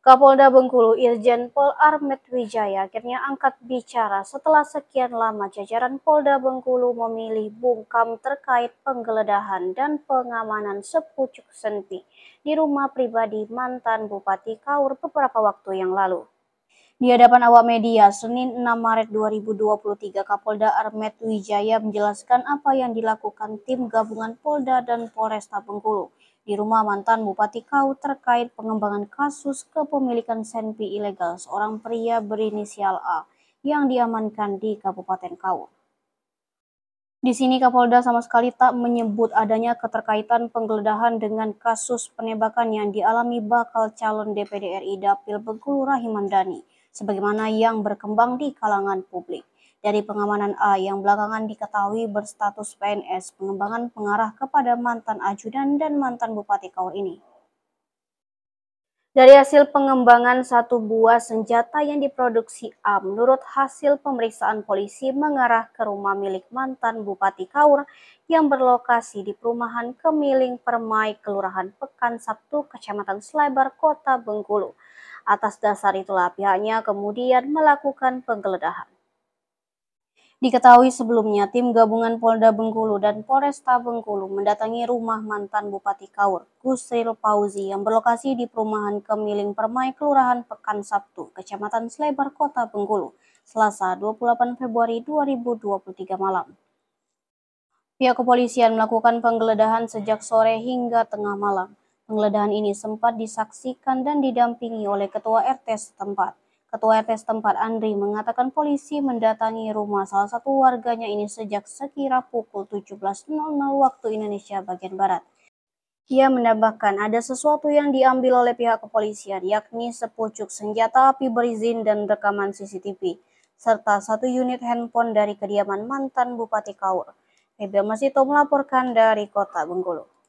Kapolda Bengkulu Irjen Pol Armet Wijaya akhirnya angkat bicara setelah sekian lama jajaran Polda Bengkulu memilih bungkam terkait penggeledahan dan pengamanan sepucuk senti di rumah pribadi mantan Bupati Kaur beberapa waktu yang lalu. Di hadapan awak media, Senin 6 Maret 2023, Kapolda Armet Wijaya menjelaskan apa yang dilakukan tim gabungan Polda dan Polresta Bengkulu di rumah mantan Bupati Kau terkait pengembangan kasus kepemilikan senpi ilegal seorang pria berinisial A yang diamankan di Kabupaten Kau. Di sini Kapolda sama sekali tak menyebut adanya keterkaitan penggeledahan dengan kasus penembakan yang dialami bakal calon DPD RI Dapil Bengkulu Rahimandani, sebagaimana yang berkembang di kalangan publik dari pengamanan A yang belakangan diketahui berstatus PNS pengembangan pengarah kepada mantan ajudan dan mantan Bupati Kaur ini. Dari hasil pengembangan satu buah senjata yang diproduksi A, menurut hasil pemeriksaan polisi mengarah ke rumah milik mantan Bupati Kaur yang berlokasi di perumahan Kemiling Permai, Kelurahan Pekan Sabtu, Kecamatan Slebar, Kota Bengkulu. Atas dasar itulah pihaknya kemudian melakukan penggeledahan. Diketahui sebelumnya, tim gabungan Polda Bengkulu dan Polresta Bengkulu mendatangi rumah mantan Bupati Kaur, Gusril Pauzi, yang berlokasi di perumahan Kemiling Permai, Kelurahan Pekan Sabtu, Kecamatan Slebar, Kota Bengkulu, Selasa 28 Februari 2023 malam. Pihak kepolisian melakukan penggeledahan sejak sore hingga tengah malam. Penggeledahan ini sempat disaksikan dan didampingi oleh Ketua RT setempat. Ketua RT setempat Andri mengatakan polisi mendatangi rumah salah satu warganya ini sejak sekira pukul 17.00 waktu Indonesia bagian Barat. Ia menambahkan ada sesuatu yang diambil oleh pihak kepolisian yakni sepucuk senjata api berizin dan rekaman CCTV serta satu unit handphone dari kediaman mantan Bupati Kaur. Febia Masito melaporkan dari Kota Bengkulu.